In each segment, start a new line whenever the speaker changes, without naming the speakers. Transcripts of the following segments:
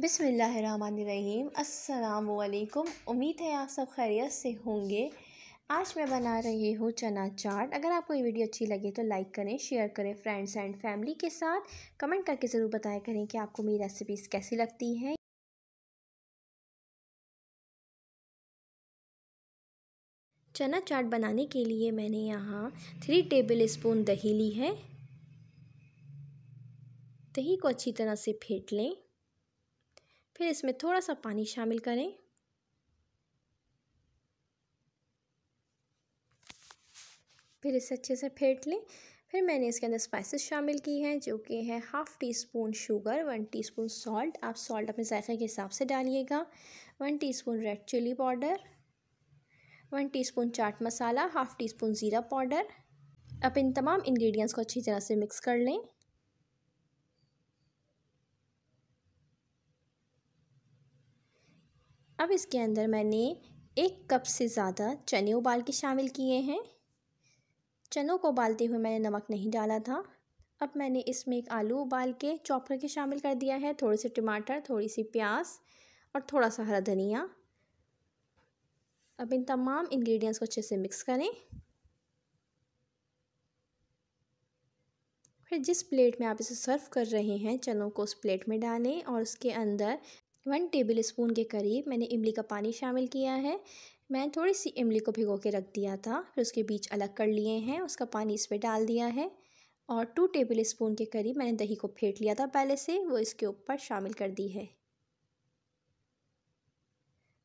बिसमीम् अल्लाम उम्मीद है आप सब खैरियत से होंगे आज मैं बना रही हूँ चना चाट अगर आपको ये वीडियो अच्छी लगे तो लाइक करें शेयर करें फ्रेंड्स एंड फैमिली के साथ कमेंट करके ज़रूर बताया करें कि आपको मेरी रेसिपीज़ कैसी लगती हैं चना चाट बनाने के लिए मैंने यहाँ थ्री टेबल स्पून दही ली है दही को अच्छी तरह से फेंट लें फिर इसमें थोड़ा सा पानी शामिल करें फिर इसे अच्छे से फेंट लें फिर मैंने इसके अंदर स्पाइसेस शामिल की हैं जो कि है half teaspoon sugar one teaspoon salt आप सॉल्ट अपने जायके के हिसाब से डालिएगा one teaspoon red chilli powder one teaspoon chaat masala half teaspoon ज़ीरा पाउडर अब इन तमाम इंग्रेडिएंट्स को अच्छी तरह से मिक्स कर लें अब इसके अंदर मैंने एक कप से ज़्यादा चने उबाल के शामिल किए हैं चनों को उबालते हुए मैंने नमक नहीं डाला था अब मैंने इसमें एक आलू उबाल के चॉप करके शामिल कर दिया है थोड़े से टमाटर थोड़ी सी प्याज और थोड़ा सा हरा धनिया अब इन तमाम इंग्रेडिएंट्स को अच्छे से मिक्स करें फिर जिस प्लेट में आप इसे सर्व कर रहे हैं चनों को उस प्लेट में डालें और उसके अंदर वन टेबल स्पून के करीब मैंने इमली का पानी शामिल किया है मैंने थोड़ी सी इमली को भिगो के रख दिया था फिर उसके बीच अलग कर लिए हैं उसका पानी इस पर डाल दिया है और टू टेबल स्पून के करीब मैंने दही को फेंट लिया था पहले से वो इसके ऊपर शामिल कर दी है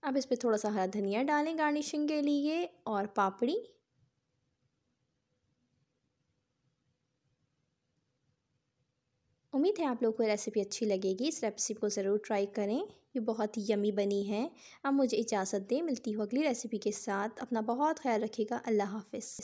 अब इस पर थोड़ा सा हरा धनिया डालें गार्निशिंग के लिए और पापड़ी उम्मीद है आप लोग को रेसिपी अच्छी लगेगी इस रेसिपी को ज़रूर ट्राई करें ये बहुत ही यमी बनी है अब मुझे इजाज़त दें मिलती हूँ अगली रेसिपी के साथ अपना बहुत ख्याल रखिएगा अल्लाह हाफिज़